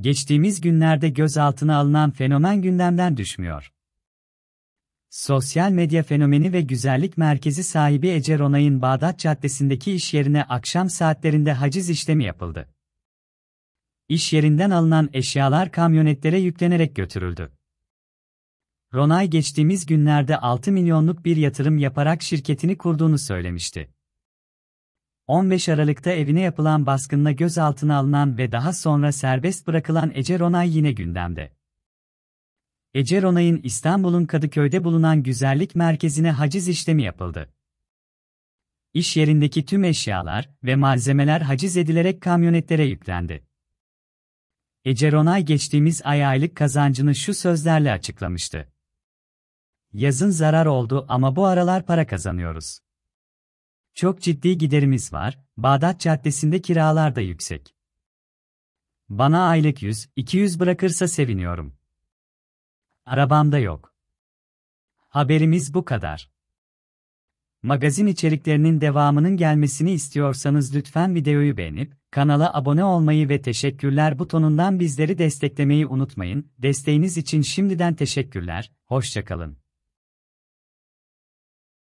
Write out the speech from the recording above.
Geçtiğimiz günlerde gözaltına alınan fenomen gündemden düşmüyor. Sosyal medya fenomeni ve güzellik merkezi sahibi Ece Ronay'ın Bağdat Caddesi'ndeki iş yerine akşam saatlerinde haciz işlemi yapıldı. İş yerinden alınan eşyalar kamyonetlere yüklenerek götürüldü. Ronay geçtiğimiz günlerde 6 milyonluk bir yatırım yaparak şirketini kurduğunu söylemişti. 15 Aralık'ta evine yapılan baskınla gözaltına alınan ve daha sonra serbest bırakılan Ece Ronay yine gündemde. Ece Ronay'ın İstanbul'un Kadıköy'de bulunan güzellik merkezine haciz işlemi yapıldı. İş yerindeki tüm eşyalar ve malzemeler haciz edilerek kamyonetlere yüklendi. Ece Ronay geçtiğimiz ay aylık kazancını şu sözlerle açıklamıştı. Yazın zarar oldu ama bu aralar para kazanıyoruz. Çok ciddi giderimiz var, Bağdat Caddesi'nde kiralar da yüksek. Bana aylık 100-200 bırakırsa seviniyorum. Arabam da yok. Haberimiz bu kadar. Magazin içeriklerinin devamının gelmesini istiyorsanız lütfen videoyu beğenip, kanala abone olmayı ve teşekkürler butonundan bizleri desteklemeyi unutmayın. Desteğiniz için şimdiden teşekkürler, hoşçakalın.